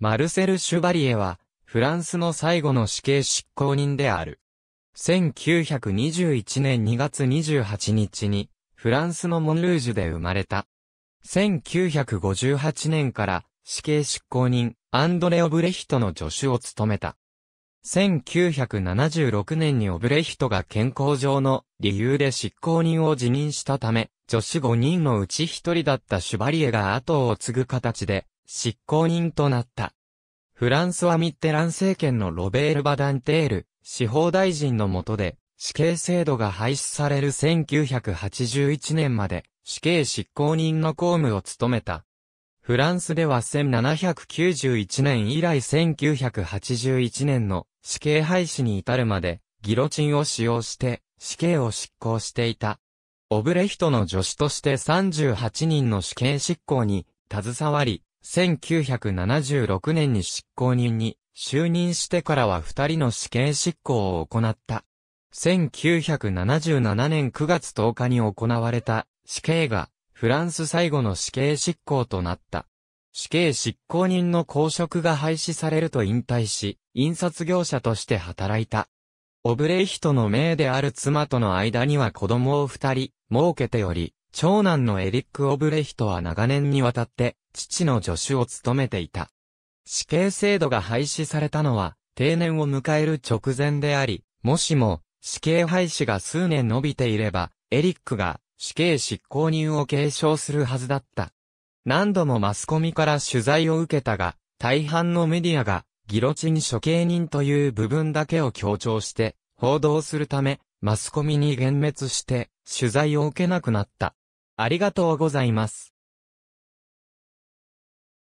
マルセル・シュバリエは、フランスの最後の死刑執行人である。1921年2月28日に、フランスのモンルージュで生まれた。1958年から死刑執行人、アンドレ・オブレヒトの助手を務めた。1976年にオブレヒトが健康上の理由で執行人を辞任したため、女子5人のうち1人だったシュバリエが後を継ぐ形で、執行人となった。フランスはミッテラン政権のロベール・バダンテール、司法大臣の下で、死刑制度が廃止される1981年まで、死刑執行人の公務を務めた。フランスでは1791年以来1981年の死刑廃止に至るまで、ギロチンを使用して死刑を執行していた。オブレヒトの助手として38人の死刑執行に携わり、1976年に執行人に就任してからは二人の死刑執行を行った。1977年9月10日に行われた死刑がフランス最後の死刑執行となった。死刑執行人の公職が廃止されると引退し、印刷業者として働いた。オブレイヒトの命である妻との間には子供を二人、設けており、長男のエリック・オブレヒトは長年にわたって父の助手を務めていた。死刑制度が廃止されたのは定年を迎える直前であり、もしも死刑廃止が数年伸びていれば、エリックが死刑執行人を継承するはずだった。何度もマスコミから取材を受けたが、大半のメディアがギロチン処刑人という部分だけを強調して報道するため、マスコミに幻滅して、取材を受けなくなった。ありがとうございます。